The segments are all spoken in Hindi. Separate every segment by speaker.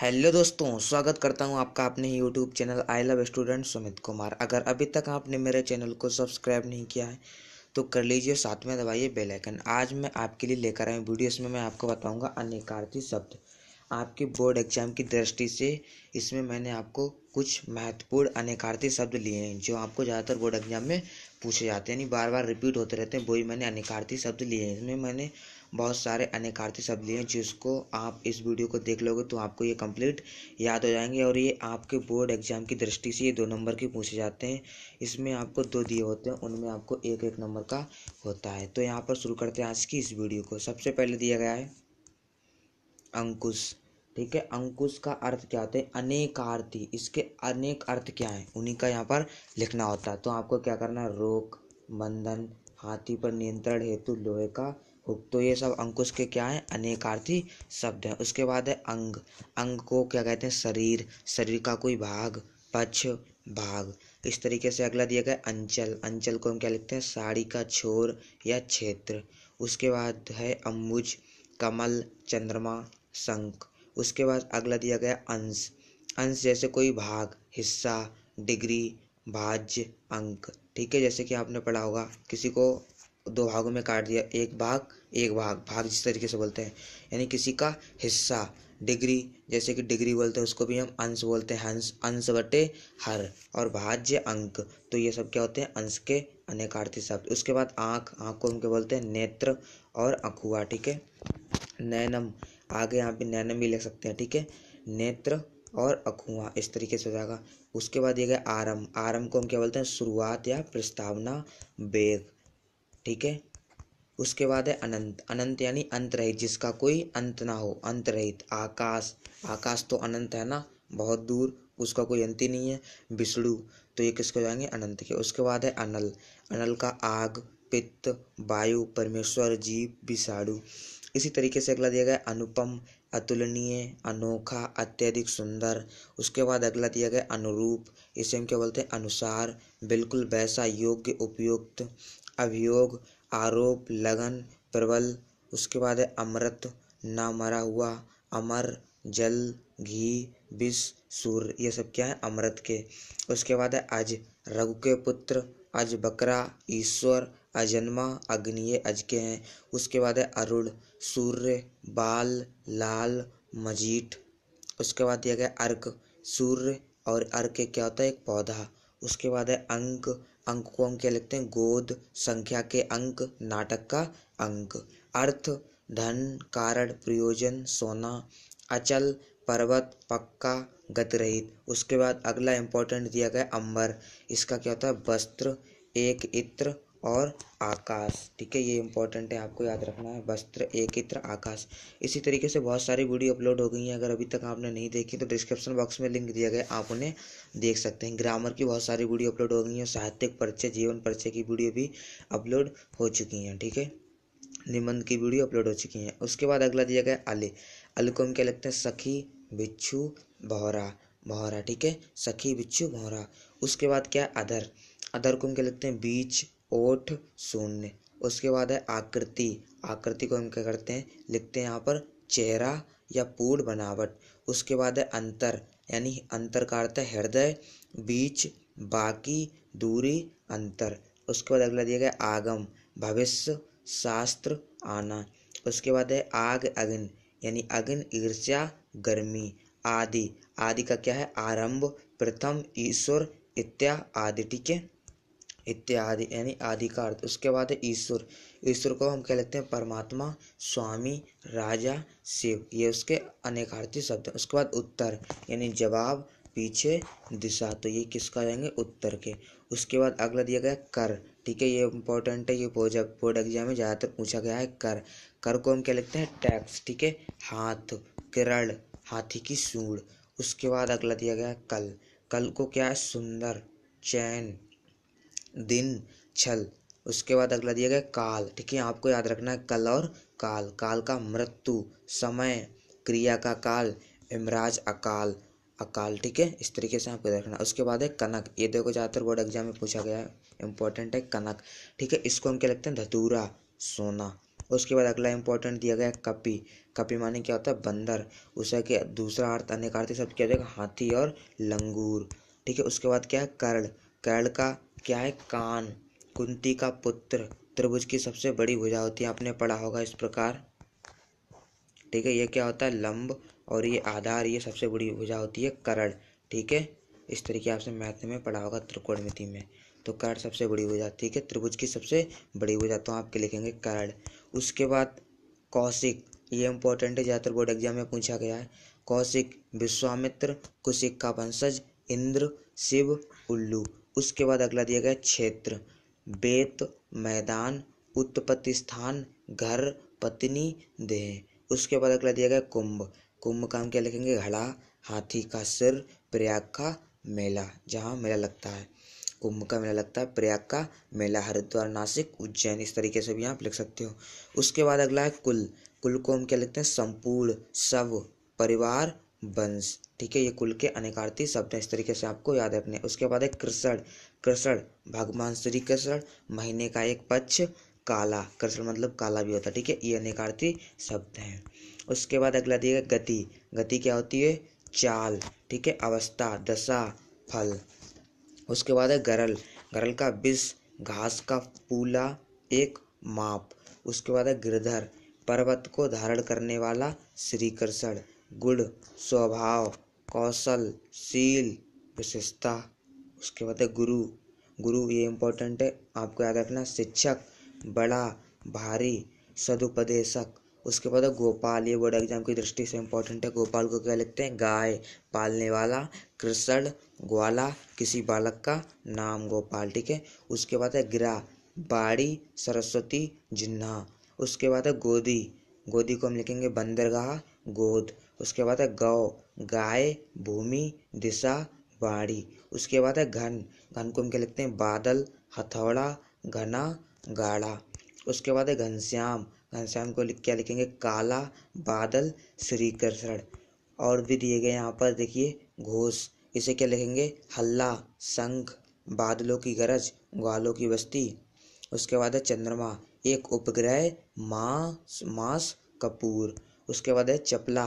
Speaker 1: हेलो दोस्तों स्वागत करता हूं आपका अपने YouTube channel I love student Sumit Kumar अगर अभी तक आपने मेरे चैनल को सब्सक्राइब नहीं किया है तो कर लीजिए साथ में दबाइए बेल आइकन आज मैं आपके लिए लेकर आया वीडियो इसमें मैं आपको बताऊंगा अनेकार्थी शब्द आपके बोर्ड एग्जाम की दृष्टि से इसमें मैंने आपको कुछ महत्वपूर्ण अनेकार्थी शब्द लिए हैं जो आपको ज़्यादातर बोर्ड एग्जाम में पूछे जाते हैं यानी बार बार रिपीट होते रहते हैं वही मैंने अनेकार्थी शब्द लिए हैं इसमें मैंने बहुत सारे अनेकार्थी शब्द लिए हैं जिसको आप इस वीडियो को देख लोगे तो आपको ये कंप्लीट याद हो जाएंगे और ये आपके बोर्ड एग्जाम की दृष्टि से ये दो नंबर के पूछे जाते हैं इसमें आपको दो दिए होते हैं उनमें आपको एक एक नंबर का होता है तो यहाँ पर शुरू करते हैं आज की इस वीडियो को सबसे पहले दिया गया है अंकुश ठीक है अंकुश का अर्थ क्या होता है अनेकार्थी इसके अनेक अर्थ क्या है उन्हीं का यहाँ पर लिखना होता है तो आपको क्या करना है रोक बंधन हाथी पर नियंत्रण हेतु लोहे का हुक तो ये सब अंकुश के क्या है अनेकार्थी शब्द है उसके बाद है अंग अंग को क्या कहते हैं शरीर शरीर का कोई भाग पक्ष भाग इस तरीके से अगला दिया गया अंचल अंचल को हम क्या लिखते हैं साड़ी का छोर या क्षेत्र उसके बाद है अम्बुज कमल चंद्रमा शंख उसके बाद अगला दिया गया अंश अंश जैसे कोई भाग हिस्सा डिग्री भाज्य अंक ठीक है जैसे कि आपने पढ़ा होगा किसी को दो भागों में काट दिया एक भाग एक भाग भाग जिस तरीके से बोलते हैं यानी किसी का हिस्सा डिग्री जैसे कि डिग्री बोलते हैं उसको भी हम अंश बोलते हैं हंस अंश बटे हर और भाज्य अंक तो ये सब क्या होते हैं अंश के अनेकार्थी शब्द उसके बाद आँख आँख को उनके बोलते हैं नेत्र और अखुआ ठीक है नैनम आगे यहाँ पे नैनम भी लिख सकते हैं ठीक है नेत्र और अखुआ इस तरीके से हो जाएगा उसके बाद ये गया आरम आरम को हम क्या बोलते हैं शुरुआत या प्रस्तावना बेग ठीक है उसके बाद है अनंत अनंत यानी अंत रहित जिसका कोई अंत ना हो अंत रहित आकाश आकाश तो अनंत है ना बहुत दूर उसका कोई अंत ही नहीं है विष्णु तो ये किसके जाएंगे अनंत के उसके बाद है अनल अनल का आग पित्त वायु परमेश्वर जीव विषाणु इसी तरीके से अगला दिया गया अनुपम अतुलनीय अनोखा अत्यधिक सुंदर उसके बाद अगला दिया गया अनुरूप इसे हम क्या बोलते हैं अनुसार बिल्कुल वैसा योग्य उपयुक्त अभियोग आरोप लगन प्रबल उसके बाद है अमृत ना मरा हुआ अमर जल घी विष सूर्य ये सब क्या है अमृत के उसके बाद है अज रघु के पुत्र अज बकरा ईश्वर अजन्मा अग्निय अज के हैं उसके बाद है अरुण सूर्य बाल लाल मजीठ उसके बाद दिया गया अर्क सूर्य और अर्क क्या होता है एक पौधा उसके बाद है अंक अंक को हम क्या लिखते हैं गोद संख्या के अंक नाटक का अंक अर्थ धन कारण प्रयोजन सोना अचल पर्वत पक्का गत रहित उसके बाद अगला इंपॉर्टेंट दिया गया अंबर इसका क्या होता है वस्त्र एक इत्र और आकाश ठीक है ये इंपॉर्टेंट है आपको याद रखना है वस्त्र एकित्र आकाश इसी तरीके से बहुत सारी वीडियो अपलोड हो गई हैं अगर अभी तक आपने नहीं देखी तो डिस्क्रिप्शन बॉक्स में लिंक दिया गया आप उन्हें देख सकते हैं ग्रामर की बहुत सारी वीडियो अपलोड हो गई हैं साहित्यिक परिचय जीवन परिचय की वीडियो भी अपलोड हो चुकी हैं ठीक है निबंध की वीडियो अपलोड हो चुकी हैं उसके बाद अगला दिया गया अले अल को हम क्या लगते हैं सखी बिच्छू भौरा भौरा ठीक है सखी बिच्छू भौरा उसके बाद क्या अधर अधर को हम क्या लगते हैं बीच ओठ शून्य उसके बाद है आकृति आकृति को हम क्या करते हैं लिखते हैं यहाँ पर चेहरा या पूर्ण बनावट उसके बाद है अंतर यानी अंतर का अर्थ है हृदय बीच बाकी दूरी अंतर उसके बाद अगला दिया गया आगम भविष्य शास्त्र आना उसके बाद है आग अग्न यानी अग्न ईर्ष्या गर्मी आदि आदि का क्या है आरंभ प्रथम ईश्वर इत्या आदि ठीक है इत्यादि यानी आदि का अर्थ उसके बाद है ईश्वर ईश्वर को हम कह लेते हैं परमात्मा स्वामी राजा शिव ये उसके अनेकार्थी शब्द हैं उसके बाद उत्तर यानी जवाब पीछे दिशा तो ये किसका जाएंगे उत्तर के उसके बाद अगला दिया गया कर ठीक है ये इंपॉर्टेंट है ये बोर्ड एग्जाम में ज़्यादातर पूछा गया है कर कर को हम क्या लिखते हैं टैक्स ठीक है हाथ किरण हाथी की सूढ़ उसके बाद अगला दिया गया कल कल को क्या है सुंदर चैन दिन छल उसके बाद अगला दिया गया काल ठीक है आपको याद रखना है कल और काल काल का मृत्यु समय क्रिया का काल इमराज अकाल अकाल ठीक है इस तरीके से आपको रखना उसके बाद है कनक ये देखो ज़्यादातर बोर्ड एग्जाम में पूछा गया है इंपॉर्टेंट है कनक ठीक है इसको हम क्या लगते हैं धतूरा सोना उसके बाद अगला इंपॉर्टेंट दिया गया है कपी कपी माने क्या होता है बंदर उसका के दूसरा अर्थ अनेक अर्थ सब क्या हो जाएगा हाथी और लंगूर ठीक है उसके बाद क्या है कर्ण कर्ण का क्या है कान कुंती का पुत्र त्रिभुज की सबसे बड़ी भुजा होती है आपने पढ़ा होगा इस प्रकार ठीक है ये क्या होता है लंब और ये आधार ये सबसे बड़ी भुजा होती है करण ठीक है इस तरीके आपसे मैथ में पढ़ा होगा त्रिकोणमिति में तो करण सबसे बड़ी भुजा ठीक है त्रिभुज की सबसे बड़ी भुजा तो आपके लिखेंगे करण उसके बाद कौशिक ये इंपॉर्टेंट है ज़्यादातर बोर्ड एग्जाम में पूछा गया है कौशिक विश्वामित्र कुशिक का वंशज इंद्र शिव उल्लू उसके बाद अगला दिया गया क्षेत्र बेत मैदान उत्पत्ति स्थान घर पत्नी देह उसके बाद अगला दिया गया कुंभ कुंभ का हम क्या लिखेंगे घड़ा हाथी का सिर प्रयाग का मेला जहाँ मेला लगता है कुंभ का मेला लगता है प्रयाग का मेला हरिद्वार नासिक उज्जैन इस तरीके से भी आप लिख सकते हो उसके बाद अगला है कुल कुल को हम क्या लिखते हैं संपूर्ण सब परिवार वंश ठीक है ये कुल के अनेकार्थी शब्द हैं इस तरीके से आपको याद है अपने उसके बाद है कृषण कृषण भगवान श्री कृष्ण महीने का एक पक्ष काला कृष्ण मतलब काला भी होता है ठीक है ये अनेकार्थी शब्द हैं उसके बाद अगला दिएगा गति गति क्या होती है चाल ठीक है अवस्था दशा फल उसके बाद है गरल गरल का विष घास का पूला एक माप उसके बाद है गिरधर पर्वत को धारण करने वाला श्री कृष्ण गुड़ स्वभाव कौशल शील विशेषता उसके बाद है गुरु गुरु ये इम्पोर्टेंट है आपको याद रखना शिक्षक बड़ा भारी सदुपदेशक उसके बाद है गोपाल ये बोर्ड एग्जाम की दृष्टि से इम्पोर्टेंट है गोपाल को क्या लिखते हैं गाय पालने वाला कृषण ग्वाला किसी बालक का नाम गोपाल ठीक है उसके बाद है गिरा बाड़ी सरस्वती जिन्ना उसके बाद है गोदी गोदी को हम लिखेंगे बंदरगाह गोद उसके बाद है गौ गाय भूमि दिशा बाड़ी उसके बाद है घन घन को हम क्या लिखते हैं बादल हथौड़ा घना गाढ़ा उसके बाद है घनश्याम घनश्याम को लिख क्या लिखेंगे काला बादल श्री कृष्ण और भी दिए गए यहाँ पर देखिए घोष इसे क्या लिखेंगे हल्ला शंख बादलों की गरज ग्वालों की बस्ती उसके बाद है चंद्रमा एक उपग्रह मास मास कपूर उसके बाद है चपला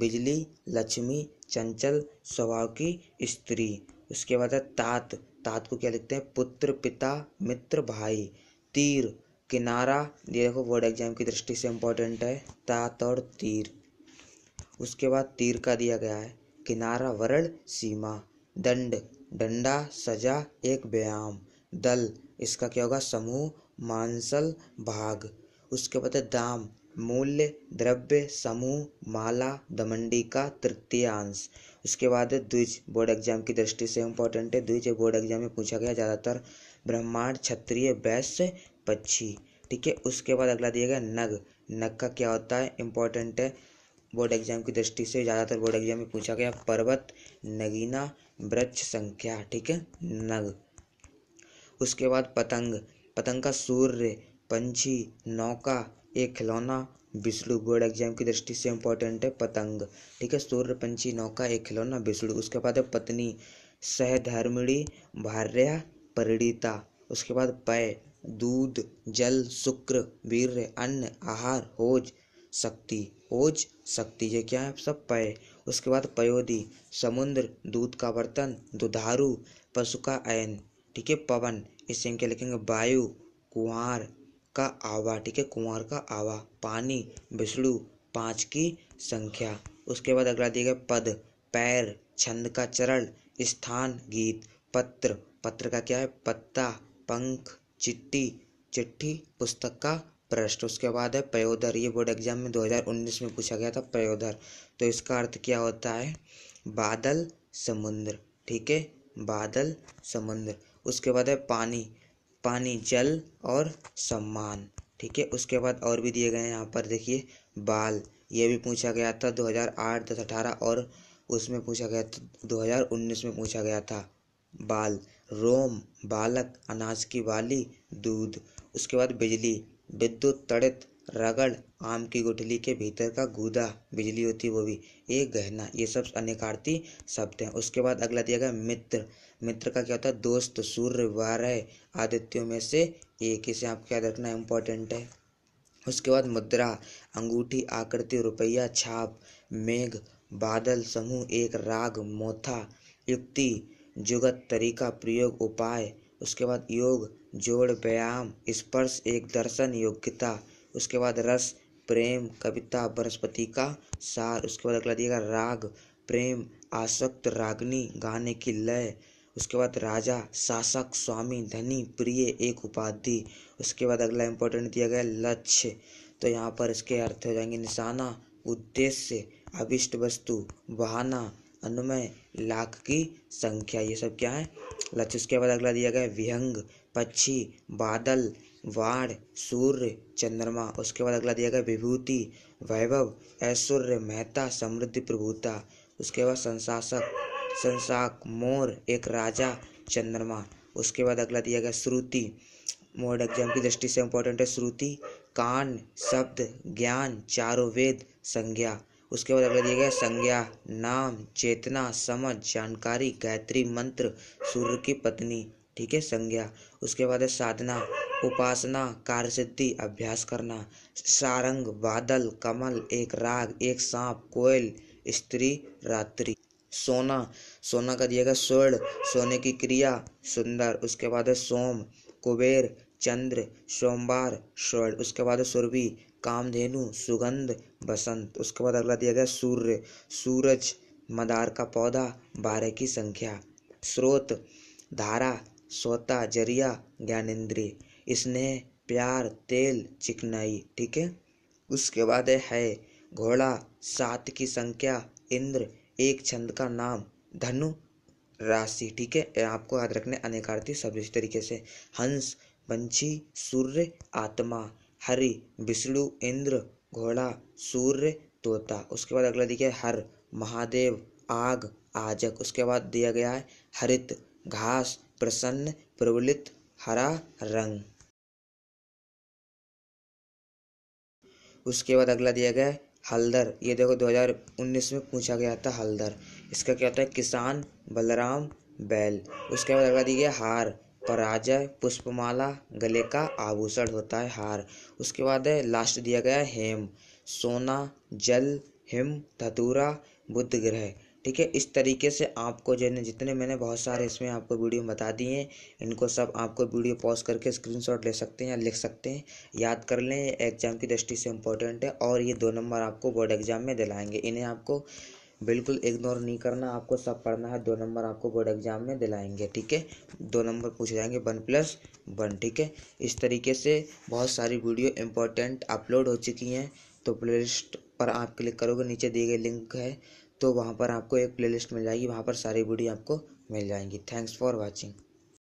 Speaker 1: बिजली लक्ष्मी चंचल स्वभाव की स्त्री उसके बाद है तात तात को क्या लिखते हैं पुत्र पिता मित्र भाई तीर किनारा ये देखो बोर्ड एग्जाम की दृष्टि से इम्पोर्टेंट है तात और तीर उसके बाद तीर का दिया गया है किनारा वरण सीमा दंड डंडा सजा एक व्यायाम दल इसका क्या होगा समूह मांसल भाग उसके बाद है दाम मूल्य द्रव्य समूह माला दमंडी का तृतीयांश उसके बाद है द्विज बोर्ड एग्जाम की दृष्टि से इंपॉर्टेंट है द्विज बोर्ड एग्जाम में पूछा गया ज़्यादातर ब्रह्मांड क्षत्रिय वैश्य पक्षी ठीक है उसके बाद अगला दिया गया नग नग का क्या होता है इंपॉर्टेंट है बोर्ड एग्जाम की दृष्टि से ज़्यादातर बोर्ड एग्जाम में पूछा गया पर्वत नगीना वृक्ष संख्या ठीक है नग उसके बाद पतंग पतंग का सूर्य पंछी नौका एक खिलौना बिस्लू बोर्ड एग्जाम की दृष्टि से इंपॉर्टेंट है पतंग ठीक है सूर्य पंछी नौका एक खिलौना बिस्लू उसके बाद है पत्नी सहधर्मिणी भार्य परिणीता उसके बाद पय दूध जल शुक्र वीर अन्न आहार होज शक्ति होज शक्ति ये क्या है सब पय उसके बाद पयोदी समुद्र दूध का बर्तन दुधारू पशु का अयन ठीक है पवन इस हम क्या लिखेंगे वायु कुआर का आवा ठीक है कुआर का आवा पानी विष्णु पाँच की संख्या उसके बाद अगला दिया गया पद पैर छंद का चरण स्थान गीत पत्र पत्र का क्या है पत्ता पंख चिट्ठी चिट्ठी पुस्तक का प्रश्न उसके बाद है पयोधर ये बोर्ड एग्जाम में 2019 में पूछा गया था पयोधर तो इसका अर्थ क्या होता है बादल समुद्र ठीक है बादल समुद्र उसके बाद है पानी पानी जल और सम्मान ठीक है उसके बाद और भी दिए गए हैं यहाँ पर देखिए बाल ये भी पूछा गया था 2008 दस अठारह और उसमें पूछा गया था 2019 में पूछा गया था बाल रोम बालक अनाज की बाली दूध उसके बाद बिजली विद्युत तड़ित रगड़ आम की गुठली के भीतर का गूदा बिजली होती वो भी एक गहना ये सब अनेकार्थी शब्द हैं उसके बाद अगला दिया गया मित्र मित्र का क्या होता है दोस्त सूर्य वारह आदित्यों में से एक इसे आपको याद रखना इम्पोर्टेंट है उसके बाद मुद्रा अंगूठी आकृति रुपया छाप मेघ बादल समूह एक राग मोथा युक्ति जुगत तरीका प्रयोग उपाय उसके बाद योग जोड़ व्यायाम स्पर्श एक दर्शन योग्यता उसके बाद रस प्रेम कविता बृहस्पति का सार उसके बाद अगला दिएगा राग प्रेम आसक्त रागनी गाने की लय उसके बाद राजा शासक स्वामी धनी प्रिय एक उपाधि उसके बाद अगला इंपॉर्टेंट दिया गया लक्ष्य तो यहाँ पर इसके अर्थ हो जाएंगे निशाना उद्देश्य अभिष्ट वस्तु बहाना अनुमय लाख की संख्या ये सब क्या है लक्ष्य उसके बाद अगला दिया गया विहंग पक्षी बादल वाण सूर्य चंद्रमा उसके बाद अगला दिया गया विभूति वैभव ऐश्वर्य मेहता समृद्धि प्रभुता उसके बाद संशासक संसाक मोर एक राजा चंद्रमा उसके बाद अगला दिया गया श्रुति मोर्ड एग्जाम की दृष्टि से इंपॉर्टेंट है श्रुति कान शब्द ज्ञान चारों वेद संज्ञा उसके बाद अगला दिया गया संज्ञा नाम चेतना समझ जानकारी गायत्री मंत्र सूर्य की पत्नी ठीक है संज्ञा उसके बाद है साधना उपासना कार्य सिद्धि अभ्यास करना सारंग बादल कमल एक राग एक सांप कोयल स्त्री रात्रि सोना सोना का दिया गया स्वर्ण सोने की क्रिया सुंदर उसके बाद है सोम कुबेर चंद्र सोमवार स्वर्ण उसके बाद है सुरभि कामधेनु सुगंध बसंत उसके बाद अगला दिया गया सूर्य सूरज मदार का पौधा बारह की संख्या स्रोत धारा सोता जरिया ज्ञानेन्द्रिय स्नेह प्यार तेल चिकनाई ठीक है उसके बाद है घोड़ा सात की संख्या इंद्र एक छंद का नाम धनु राशि ठीक है आपको याद रखने अनेकार्थी सब इस तरीके से हंस पंछी सूर्य आत्मा हरि विष्णु इंद्र घोड़ा सूर्य तोता उसके बाद अगला देखिए हर महादेव आग आजक उसके बाद दिया गया है हरित घास प्रसन्न प्रबलित हरा रंग उसके बाद अगला दिया गया है हलदर ये देखो 2019 में पूछा गया था हलदर इसका क्या होता है किसान बलराम बैल उसके बाद लगा दी गई हार पराजय पुष्पमाला गले का आभूषण होता है हार उसके बाद है लास्ट दिया गया हेम सोना जल हिम धतूरा बुद्ध ग्रह ठीक है इस तरीके से आपको जो है जितने मैंने बहुत सारे इसमें आपको वीडियो बता दिए हैं इनको सब आपको वीडियो पॉज करके स्क्रीनशॉट ले सकते हैं या लिख सकते हैं याद कर लें एग्ज़ाम की दृष्टि से इम्पोर्टेंट है और ये दो नंबर आपको बोर्ड एग्ज़ाम में दिलाएंगे इन्हें आपको बिल्कुल इग्नोर नहीं करना आपको सब पढ़ना है दो नंबर आपको बोर्ड एग्जाम में दिलाएंगे ठीक है दो नंबर पूछे जाएंगे वन प्लस वन ठीक है इस तरीके से बहुत सारी वीडियो इम्पोर्टेंट अपलोड हो चुकी हैं तो प्ले लिस्ट पर आप क्लिक करोगे नीचे दिए गए लिंक है तो वहाँ पर आपको एक प्लेलिस्ट मिल जाएगी वहाँ पर सारी वीडियो आपको मिल जाएंगी थैंक्स फॉर वॉचिंग